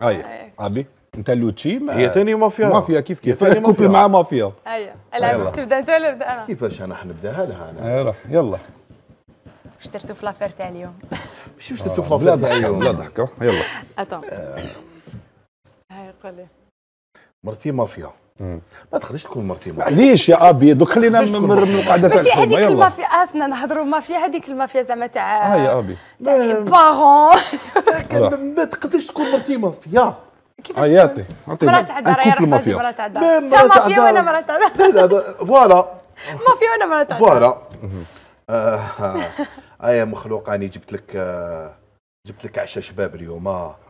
هاي ابي انت لوتشي ما... هي ثاني مافيا مافيا كيف كيف ثاني مافيا مع مافيا ايوه آه، العب تبدا انت ولا نبدا انا كيفاش انا حنبداها لها انا آه، روح يلا واش درتو في لافير تاع اليوم مش واش درتو في آه، لافير تاع اليوم لا ضحكه يلا اتون هاي قولي مرتي مافيا ما تقدرش تكون مرتي ليش يا ابي دوك خلينا من القاعده تاعك ماشي هذيك المافيا اصلا آه، اسنا نهضروا مافيا هذيك المافيا زعما تاع اه يا ابي بارون آه. آه. ما تقدرش تكون مرتي مافيا كيفاش تكون مرات عدار يا ربي مرات عدار انت مافيا وانا مرات عدار فوالا مافيا وانا مرات عدار فوالا ايا مخلوق راني جبت لك جبت لك عشاء شباب اليوم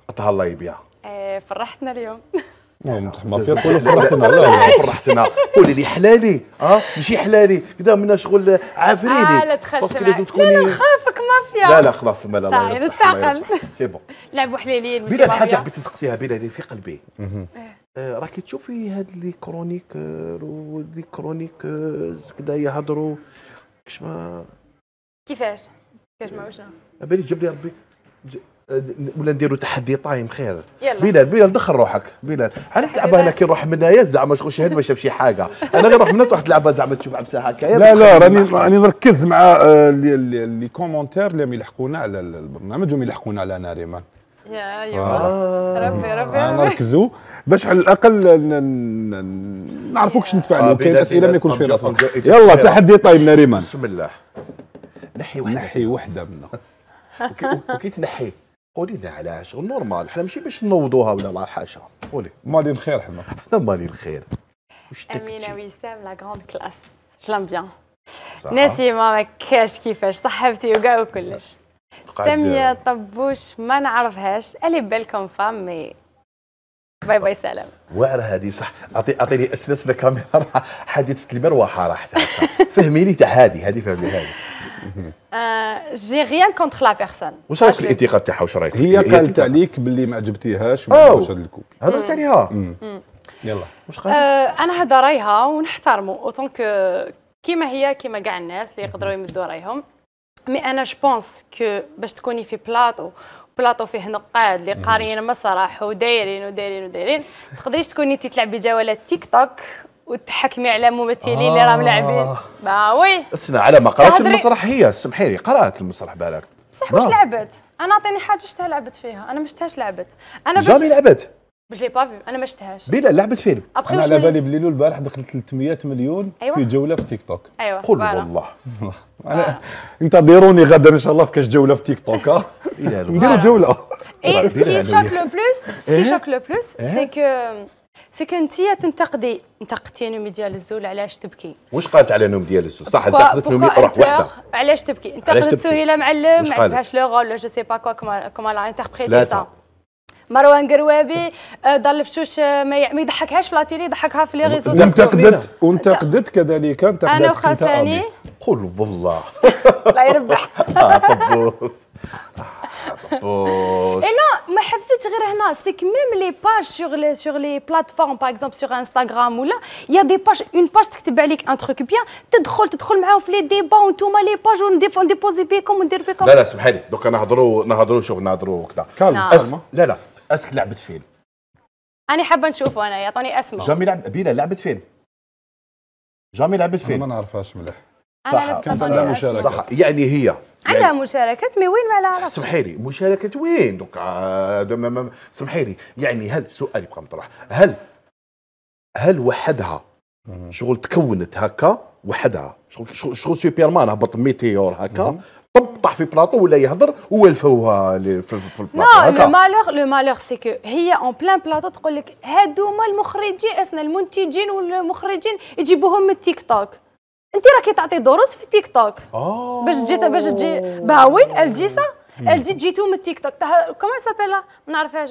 اطهى الله يبيع إيه، فرحتنا اليوم نعم، ما في قولوا فرحتنا لا فرحتنا قولي لي حلالي اه ماشي حلالي كذا منا شغل عافريني آه لا تخاف لازم تكوني لا نخافك مافيا لا لا خلاص ما لا لا صافي نستعقل سي بون لعبوا حلاليين بلا حاجه حبيت تسقسيها بلا في قلبي آه، راكي تشوفي هاد لي كرونيكور ولي كرونيكوز كذا يهضروا كش ما كيفاش كاش ما واش بالي جاب لي ربي أه، ولا نديروا تحدي طايم خير يلا. بلال بلال دخل روحك بلال انا تلعبها انا كي نروح من هنايا زعما شكون شهد ما شاف شي حاجه انا غير نروح من تروح تلعبها زعما تشوف عبسه هكا لا لا راني راني نركز مع لي أه، كومونتير اللي يلحقونا على البرنامج وهم يلحقونا على ناريمان يا ايوا آه. ربي ربي ربي نركزوا باش على الاقل نعرفوا كش نتفاعلوا كاين اسئله ما يكونش فيها راسنا يلا تحدي طيب ريمان بسم الله نحي وحده نحي وحده منا وكي تنحي قولي لنا علاش نورمال حنا ماشي باش نوضوها ولا مع الحاشا قولي مالين خير حنا حنا مالين خير وش امينه وسام لا غراند كلاس جلام بيان ناسي ما كاش كيفاش صاحبتي وكاع وكلش ساميه طبوش ما نعرفهاش الي بالكم فام مي باي باي سلام واعره هذه صح اعطي اعطيني اسلسله كاميرا حديثه المروحه راحت فهميني تاع هذه هذه فهمي هذه جي غيان كونتخ لا بيرسون واش رايك في الانتقاد تاعها واش رايك هي قالت عليك باللي ما عجبتيهاش واش هذا الكوب هضرت عليها يلا واش قالت euh, انا هذا رايها ونحترمه اوتون كو كيما هي كيما كاع الناس اللي يقدروا يمدوا رايهم مي انا جوبونس كو باش تكوني في بلاطو بلاطو فيه نقاد اللي قاريين مسرح ودايرين ودايرين ودايرين تقدريش تكوني تلعبي جوالات تيك توك وتحكمي على ممثلين اللي آه راهم لاعبين با وي اسمع على ما قرات المسرح هي سمحي لي قرات المسرح بالك بصح واش نعم. لعبت انا عطيني حاجه شفتها لعبت فيها انا ما شفتهاش لعبت انا باش جامي لعبت باش لي با انا ما شفتهاش بلا لعبت فيلم انا على بالي بليلو البارح دخل 300 مليون أيوة. في جوله في تيك توك ايوا قول والله انا انتظروني غدا ان شاء الله في كاش جوله في تيك توك نديروا جوله اي سكي شوك لو بلوس سكي شوك لو بلوس سي كو سكنتية تنتقدي انتقدتي نومي ديال الزول علاش تبكي واش قالت على نوم ديال الزول صح انتقدت نومي روح وحده علاش تبكي انتقدت سهيله معلم ما عندهاش لو غول جو سي با كوا كوما كوما لا انتربريتي سا مروان قروابي آه، ضل فشوش آه، ما يعمي يضحكهاش في لا تيلي يضحكها في لي ريزو انتقدت وانتقدت كذلك انتقدت انا وخاساني قول والله الله يربح انا ما حبستش غير هنا سيك ميم لي باج سوغ لي سوغ لي بلاتفورم باغ اكزومبل سوغ انستغرام ولا يا دي باج اون باج تكتب عليك ان تخوك بيان تدخل تدخل معاهم في لي ديبا وانتوما لي باج ونديبوزي بيكم وندير بيكم لا لا اسمحي لي دوكا نهضروا نهضروا شوف نهضروا وكذا كالم نعم. لا لا اسك لعبت فين انا حابه نشوفه انا يعطوني اسمه جامي لعب بينا لعبت فين جامي لعبت فين ما نعرفهاش مليح صح كانت مشاركه صح يعني هي عندها يعني مي وين ما لا سمحي لي مشاركه وين دوكا سمحي لي يعني هل سؤال يبقى مطرح هل هل وحدها شغل تكونت هكا وحدها شغل شغل سوبرمان هبط ميتيور هكا طاح في بلاطو ولا يهضر ولفوها في البلاطو لا لو مالور لو مالور سي كو هي اون بلان بلاطو تقول لك هادوما المخرجين اسنا المنتجين والمخرجين يجيبوهم من التيك توك انت راكي تعطي دروس في تيك توك باش تجي باش تجي باوي الجيسه الجي جيتو من التيك توك كومون سابيلا ما نعرفهاش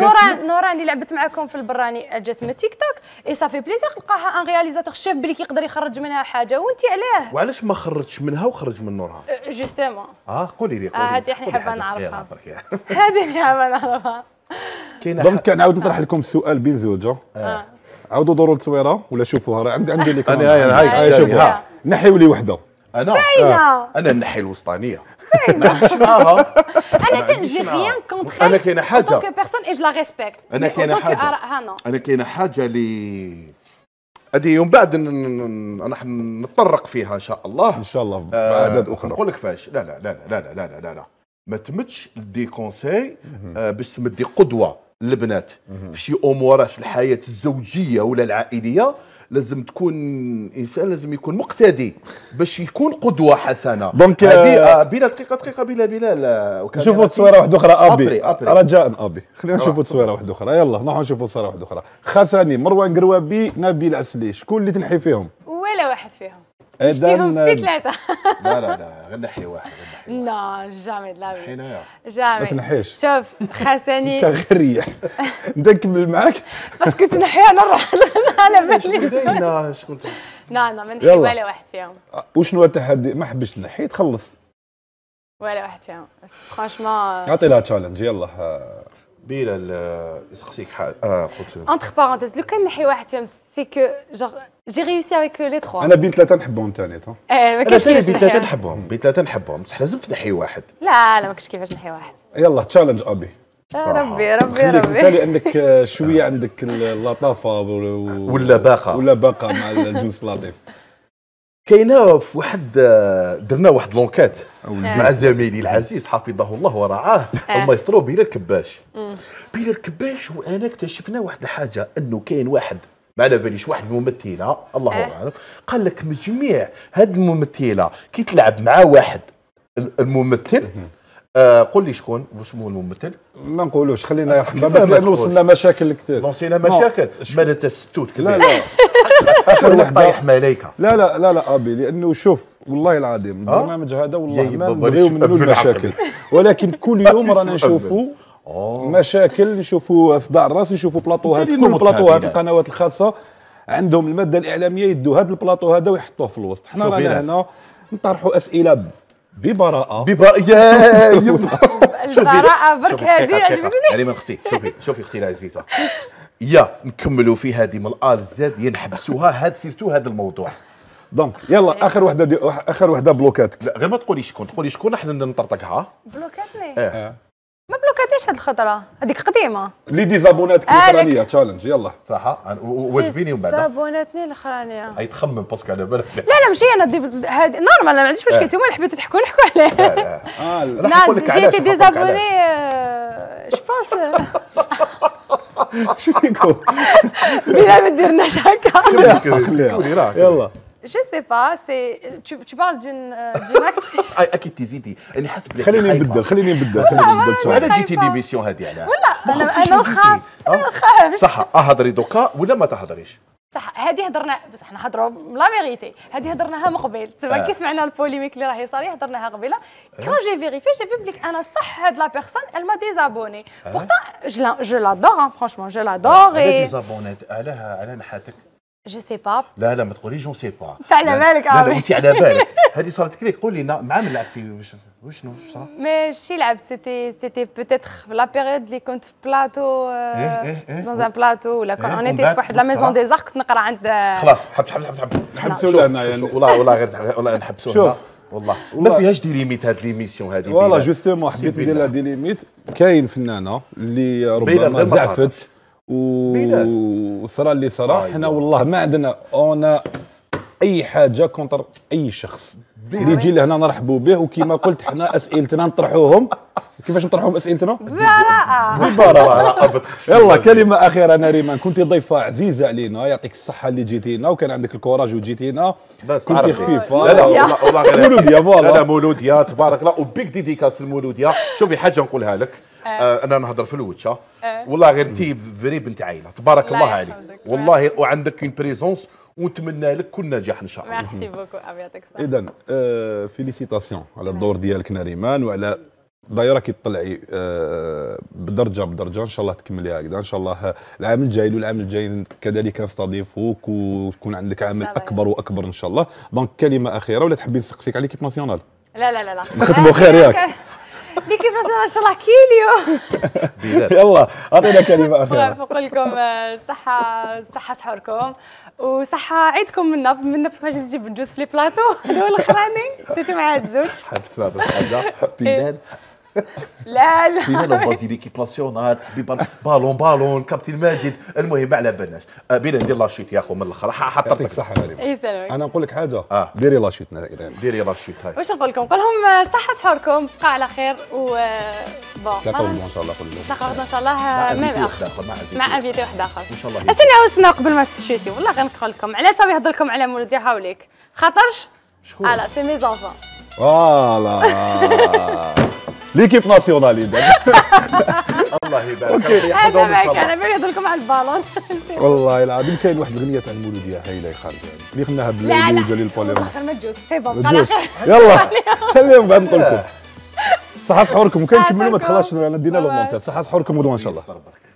نوران نوران اللي لعبت معاكم في البراني جات من التيك توك اي صافي بليزير تلقاها ان رياليزاتور شاف بلي كيقدر يخرج منها حاجه وانت علاه وعلاش ما خرجتش منها وخرج من نوران جوستومون أه،, اه قولي لي قولي آه، هذه احنا حابه نعرفها هذه اللي حابه نعرفها كاينه دونك كنعاود نطرح لكم السؤال بين زوجه آه. عاودوا دوروا التصويره ولا شوفوها راه عندي عندي ليكران انا انا هاي هاي شوفوها نحيوا لي وحده انا آه، انا نحي الوسطانيه انا تنجي خيان كونتخي ah, انا كاينه حاجه كو بيرسون اي جو لا ريسبكت انا كاينه حاجه انا كاينه حاجه اللي هذه يوم بعد راح نتطرق فيها ان شاء الله ان شاء الله بعدد آه، اخرى نقول لك فاش لا لا لا لا لا لا لا لا لا ما تمدش دي كونساي باش تمدي قدوه البنات في شي امور في الحياه الزوجيه ولا العائليه لازم تكون انسان لازم يكون مقتدي باش يكون قدوه حسنه دونك هذه آه، آه، بلا دقيقه دقيقه بلا بلال نشوفوا تصويره واحده اخرى ابي رجاء ابي خلينا نشوفوا تصويره واحده اخرى يلا نروحوا نشوفوا تصويره واحده اخرى خاصني مروان قروابي نبيل عسلي شكون اللي تنحي فيهم ولا واحد فيهم نشتيهم ثلاثة لا لا لا غير نحي واحد لا جامي لا نحينا جامي ما تنحيش شوف انت غير ريح نكمل معاك باسكو انا نروح على بالي شكون لا لا ما نحي ولا واحد فيهم آه، وشنو التحدي ما حبش تنحي تخلص ولا واحد فيهم فرانشمون آه. اعطي لها تشالنج يلا بيلا يسقسيك حاجه اه قلت انتخ بارونتيز لو كان نحي واحد فيهم سي كو جوغ جي ريوسي افيك لي تخوا انا بين ثلاثه نحبهم ثاني ايه ما كاينش كيفاش بين ثلاثه نحبهم بين ثلاثه نحبهم بصح لازم تنحي واحد لا لا ما كاينش كيفاش نحي واحد يلا تشالنج ابي آه، ربي ربي ربي بالتالي عندك آه، شويه عندك اللطافه ولا باقه ولا باقه مع الجنس اللطيف كاينه في واحد آه، درنا واحد لونكات مع زميلي العزيز حفظه الله ورعاه الله يسترو بلال كباش بلال كباش وانا اكتشفنا واحد الحاجه انه كاين واحد ما على باليش واحد ممثله الله إيه. اعلم أه. قال لك جميع هاد الممثله كي تلعب مع واحد الممثل آه قول لي شكون واسمو الممثل ما نقولوش خلينا يرحم لانه وصلنا مشاكل كثير وصلنا مشاكل ماذا تستوت كثير لا لا اخر واحد طايح ملايكه لا لا لا لا ابي لانه شوف والله العظيم آه؟ البرنامج هذا والله ما نبغيو منه المشاكل ولكن كل يوم رانا نشوفوا مشاكل يشوفوا صداع الراس يشوفوا بلاطوهات كل بلاطوهات القنوات الخاصه عندهم الماده الاعلاميه يدوا هذا البلاطو هذا ويحطوه في الوسط حنا رانا هنا نطرحوا اسئله ببراءه ببراءه يا البراءه برك هذه عجبتني ريما يعني اختي شوفي شوفي اختي العزيزه يا نكملوا في هذه من الال زاد ينحبسوها هاد سيرتو هذا الموضوع دونك يلا اخر وحده اخر وحده بلوكاتك لا غير ما تقولي شكون تقولي شكون احنا نطرطقها بلوكاتني إيه. اه ما بلوكاتيش هاد الخطره هذيك قديمه لي ديزابونات آه، الاخرانيه تشالنج يلا صح واجبيني ومن بعد ديزابوناتني الاخرانيه هي تخمم باسكو على بالك لا لا ماشي انا دي بز... هاد... نورمال انا ما عنديش مشكل آه. انتوما اللي حبيتوا تحكوا نحكوا عليه اه لا نقول لك علاش جيتي ديزابوني اش باس شو فيكم بلا ما ديرناش هكا خليها خليها يلا جو سي با سي tu parles d'une euh, actrice اكيد تزيدي انا حسب خليني نبدل خليني نبدل خليني نبدل على جيتي ليميسيون هذه علاه؟ ولا انا انا نخاف نخاف صح اهضري دوكا ولا ما تهضريش صح هذه هضرنا بصح احنا هضروا لا فيغيتي هذه هضرناها من قبل تما آه. كي سمعنا البوليميك اللي راهي صاريه هضرناها قبيله كون جي فيغيفي جي في بليك انا صح هاد لا بيغسون ال ما ديزابوني بورتون جو لادور فرونشمون جو لادور ديزابوني علاه علاه نحاتك جو سي با لا لا ما تقوليش جو سي با انت على بالك لا لا انت على بالك هذه صارت لك قولي لنا نعم، مع من لعبتي واش واش صرا ماشي لعبت سيتي سيتي بوتيتر لا بيريود اللي كنت في بلاطو دون ان بلاطو ولا كون اون ايتي في واحد لا ميزون دي زار كنت نقرا عند خلاص حبس حبس حبس حبس نحبسوا لنا يعني والله والله غير والله نحبسوا شوف والله ما فيهاش دي ليميت هذه ليميسيون هذه والله جوستومون حبيت ندير لها دي ليميت كاين فنانه اللي ربما زعفت وصرا اللي صرا حنا أيوة. والله ما عندنا اون اي حاجه كونتر اي شخص اللي يجي لهنا نرحبوا به وكما قلت حنا اسئلتنا نطرحوهم كيفاش نطرحوهم اسئلتنا؟ ببراءة يلا كلمة أخيرة نريمان كنت ضيفة عزيزة علينا يعطيك الصحة اللي جيتينا وكان عندك الكوراج وجيتينا كنت خفيفة لا لا والله مولودية فوالا لا مولودية تبارك الله وبيك ديديكاس المولودية شوفي حاجة نقولها لك آه. آه، انا نهضر في الوتشا آه. والله غير انت فري بنت عائله تبارك الله عليك والله وعندك اون بريزونس ونتمنى لك كل نجاح ان شاء الله ميرسي بوكو ابي يعطيك الصحه اذا فيليسيتاسيون على الدور ديالك نريمان وعلى دايره كي تطلعي آه، بدرجه بدرجه ان شاء الله تكملي هكذا ان شاء الله آه، العام الجاي والعام الجاي كذلك نستضيفوك وتكون عندك عمل اكبر واكبر ان شاء الله دونك كلمه اخيره ولا تحبي نسقسيك على ليكيب ناسيونال لا لا لا لا نختموا خير ياك ليكيب ناسيونال ان شاء الله كيليو يلا اعطينا كلمه اخيره نقول لكم الصحه آه، الصحه سحوركم وصحة عيدكم منا منا باش جيت نجيب ندوز في لي بلاطو هذا هو الاخراني سيتي مع الزوج حد فلا بالحدا بلاد لا لا بينا بازي ليكيب ناسيونال بالون بالون كابتن ماجد المهم على بالناش آه، بينا ندير لاشيت يا اخو من الاخر حطرتك يعطيك الصحه يسلمك انا نقول لك حاجه آه. ديري لاشيت ديري لاشيت هاي واش نقول لكم نقول لهم آه، صحه سحوركم بقى على خير و آه، بون تلاقاو ان شاء الله كلنا تلاقاو ان شاء الله مع مع فيديو واحد اخر ان شاء الله استنى وسنا قبل ما تشوتي والله غنقول لكم علاش راه يهضر لكم على مولدي حاوليك خاطرش شكون؟ لا سي مي زونفون فوالا ليكيب ناسيونال اذا الله يبارك فيك انا معك انا بغيت لكم على البالون والله العظيم كاين واحد الاغنيه تاع المولوديه هايله خارجه اللي خدناها بالليل وجليل لا ما تجوز سي بون يلا خليهم بعد نقول لكم صحه صحوركم وكان كملوا ما تخلاش ندينا لهم مونتير صحه صحوركم غدوه ان شاء الله